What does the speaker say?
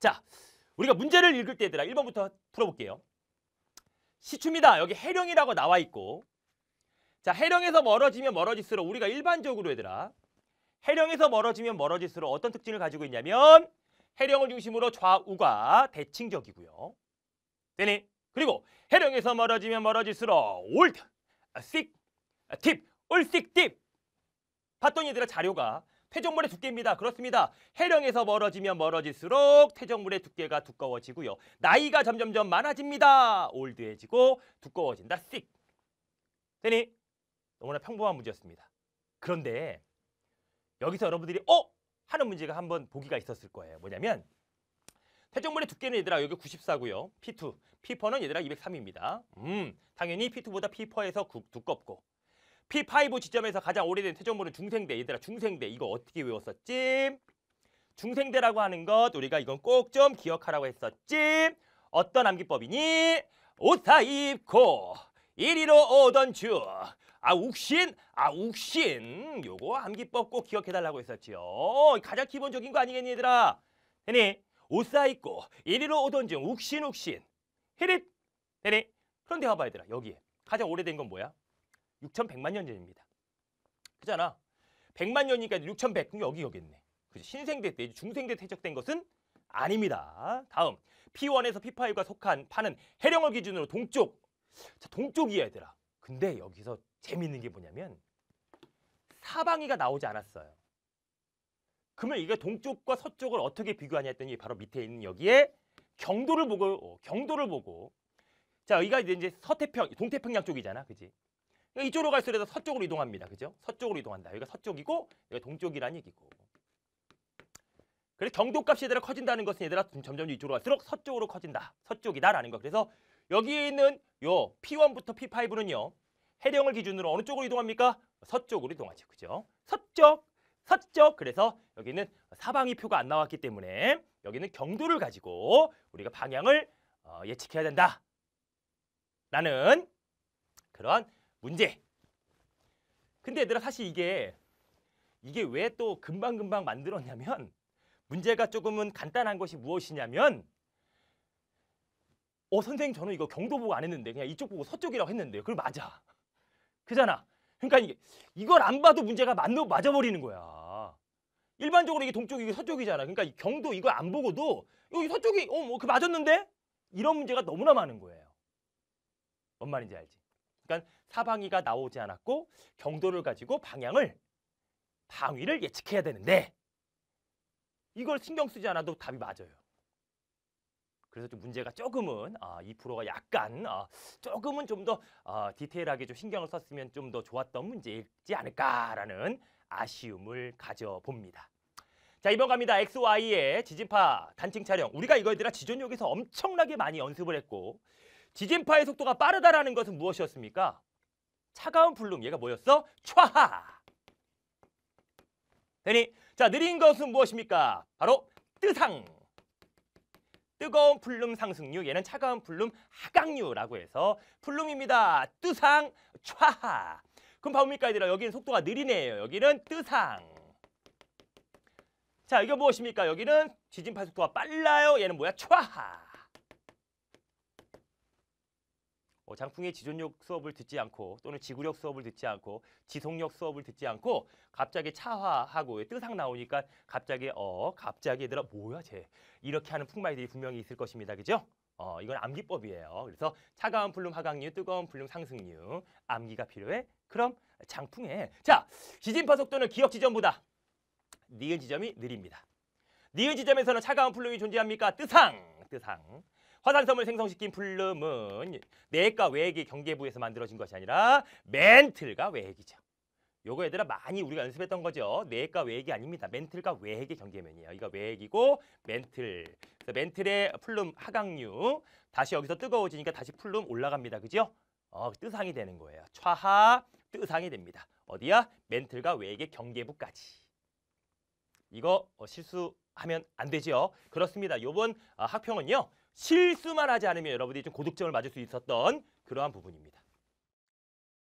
자, 우리가 문제를 읽을 때 얘들아 1번부터 풀어볼게요. 시추입니다. 여기 해령이라고 나와 있고 자, 해령에서 멀어지면 멀어질수록 우리가 일반적으로 얘들아 해령에서 멀어지면 멀어질수록 어떤 특징을 가지고 있냐면 해령을 중심으로 좌우가 대칭적이고요. 되니? 그리고 해령에서 멀어지면 멀어질수록 올드, 아, 씩, 아, 팁, 올씩, 팁 봤더니 얘들아 자료가 퇴적물의 두께입니다. 그렇습니다. 해령에서 멀어지면 멀어질수록 퇴적물의 두께가 두꺼워지고요. 나이가 점점점 많아집니다. 올드해지고 두꺼워진다. 씩. 되니? 너무나 평범한 문제였습니다. 그런데 여기서 여러분들이 어? 하는 문제가 한번 보기가 있었을 거예요. 뭐냐면 퇴적물의 두께는 얘들아 여기 94고요. P2, P4는 얘들아 203입니다. 음, 당연히 P2보다 P4에서 굵, 두껍고 P5 지점에서 가장 오래된 태조물은 중생대. 얘들아 중생대 이거 어떻게 외웠었지? 중생대라고 하는 것 우리가 이건 꼭 좀 기억하라고 했었지. 어떤 암기법이니? 옷 사 입고 이리로 오던 주 아욱신 아욱신 요거 암기법 꼭 기억해달라고 했었지요. 가장 기본적인 거 아니겠니 얘들아? 해니 옷 사 입고 이리로 오던 중 욱신 욱신 히릿 해니 그런데 봐봐 얘들아 여기에 가장 오래된 건 뭐야? 6,100만 년 전입니다. 그잖아. 100만 년이니까 6,100. 그럼 여기 여기있네 그지? 신생대 때, 중생대 퇴적된 것은 아닙니다. 다음. P1에서 P5가 속한 파는 해령을 기준으로 동쪽. 자, 동쪽이야, 얘들아. 근데 여기서 재밌는 게 뭐냐면 사방이가 나오지 않았어요. 그러면 이게 동쪽과 서쪽을 어떻게 비교하냐 했더니 바로 밑에 있는 여기에 경도를 보고 어, 경도를 보고 자 여기가 이제 서태평 동태평양 쪽이잖아 그지 이쪽으로 갈수록 해서 서쪽으로 이동합니다. 그죠? 서쪽으로 이동한다. 여기가 서쪽이고 여기가 동쪽이라는 얘기고. 그래서 경도값이 얘들아 커진다는 것은 얘들아 점점 이쪽으로 갈수록 서쪽으로 커진다. 서쪽이다라는 거. 그래서 여기에 있는 요 P1부터 P5는요. 해령을 기준으로 어느 쪽으로 이동합니까? 서쪽으로 이동하죠. 그죠? 서쪽, 서쪽. 그래서 여기는 사방위 표가 안 나왔기 때문에 여기는 경도를 가지고 우리가 방향을 어, 예측해야 된다. 라는 그런 문제. 근데 얘들아 사실 이게 이게 왜 또 금방금방 만들었냐면 문제가 조금은 간단한 것이 무엇이냐면 어 선생님 저는 이거 경도 보고 안 했는데 그냥 이쪽 보고 서쪽이라고 했는데 그걸 맞아. 그잖아. 그러니까 이게 이걸 안 봐도 문제가 맞노 맞아버리는 거야. 일반적으로 이게 동쪽이고 이 서쪽이잖아. 그러니까 경도 이거 안 보고도 여기 서쪽이 어 뭐 그 맞았는데 이런 문제가 너무나 많은 거예요. 뭔 말인지 알지? 그러니까 사방위가 나오지 않았고 경도를 가지고 방향을 방위를 예측해야 되는데 이걸 신경 쓰지 않아도 답이 맞아요. 그래서 좀 문제가 조금은 아, 이 프로가 약간 아, 조금은 좀더 아, 디테일하게 좀 신경을 썼으면 좀 더 좋았던 문제이지 않을까라는 아쉬움을 가져봅니다. 자 이번 갑니다. XY의 지진파 단층 촬영. 우리가 이거 에들아 지존역에서 엄청나게 많이 연습을 했고 지진파의 속도가 빠르다라는 것은 무엇이었습니까? 차가운 불능 얘가 뭐였어? 촤하. 되니 자 느린 것은 무엇입니까? 바로 뜨상. 뜨거운 풀름 상승류 얘는 차가운 풀름 하강류라고 해서 풀름입니다. 뜨상 촤하. 그럼 봐봅니까 얘들아 여기는 속도가 느리네요. 여기는 뜨상. 자 이게 무엇입니까? 여기는 지진파 속도가 빨라요. 얘는 뭐야? 촤하. 뭐 장풍의 지존력 수업을 듣지 않고 또는 지구력 수업을 듣지 않고 지속력 수업을 듣지 않고 갑자기 차화하고 뜨상 나오니까 갑자기 어 갑자기 얘들아 뭐야 쟤 이렇게 하는 풍마이들이 분명히 있을 것입니다. 그죠? 어 이건 암기법이에요. 그래서 차가운 불름 하강류 뜨거운 불름 상승류 암기가 필요해. 그럼 장풍에 자 지진파 속도는 기억 지점보다 니은 지점이 느립니다. 니은 지점에서는 차가운 불룸이 존재합니까? 뜨상 뜨상 화산섬을 생성시킨 플룸은 내과 외기 경계부에서 만들어진 것이 아니라 멘틀과 외이죠 요거 얘들아 많이 우리가 연습했던 거죠. 내과 외이 아닙니다. 멘틀과 외의 경계면이에요. 이거 외이고 멘틀. 멘틀의 플룸 하강류. 다시 여기서 뜨거워지니까 다시 플룸 올라갑니다. 그죠? 어, 뜨상이 되는 거예요. 좌하 뜨상이 됩니다. 어디야? 멘틀과 외의 경계부까지. 이거 어, 실수하면 안 되죠. 그렇습니다. 요번 아, 학평은요. 실수만 하지 않으면 여러분들이 좀 고득점을 맞을 수 있었던 그러한 부분입니다.